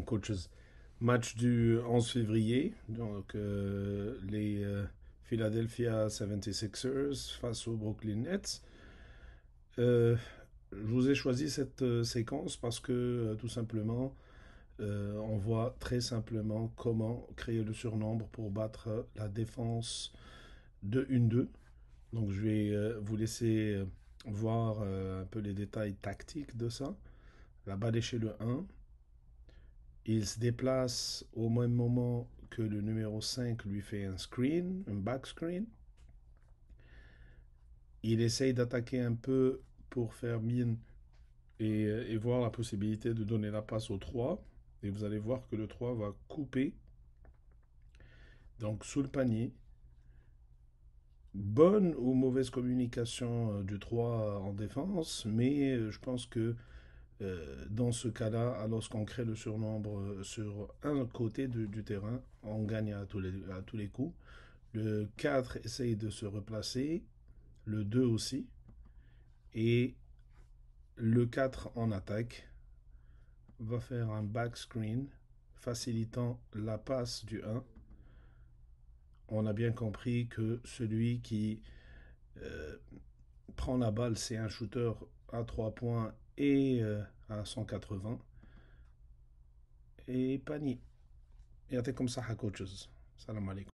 Coaches. Match du 11 février, donc euh, les euh, Philadelphia 76ers face aux Brooklyn Nets. Euh, je vous ai choisi cette séquence parce que tout simplement, on voit très simplement comment créer le surnombre pour battre la défense de 1-2. Donc je vais vous laisser voir un peu les détails tactiques de ça. La balle est chez le 1. Il se déplace au même moment que le numéro 5 lui fait un screen, un back screen. Il essaye d'attaquer un peu pour faire mine et, et, voir la possibilité de donner la passe au 3. Et vous allez voir que le 3 va couper. Donc sous le panier. Bonne ou mauvaise communication euh, du 3 en défense, mais euh, je pense que euh, dans ce cas-là, lorsqu'on crée le surnombre euh, sur un côté du terrain, on gagne à tous, les, coups. Le 4 essaye de se replacer, le 2 aussi, et le 4 en attaque va faire un back screen facilitant la passe du 1. On a bien compris que celui qui euh, prend la balle, c'est un shooter à 3 points et à euh, 180 et panier. Et à comme ça à coaches. Salam alaikum.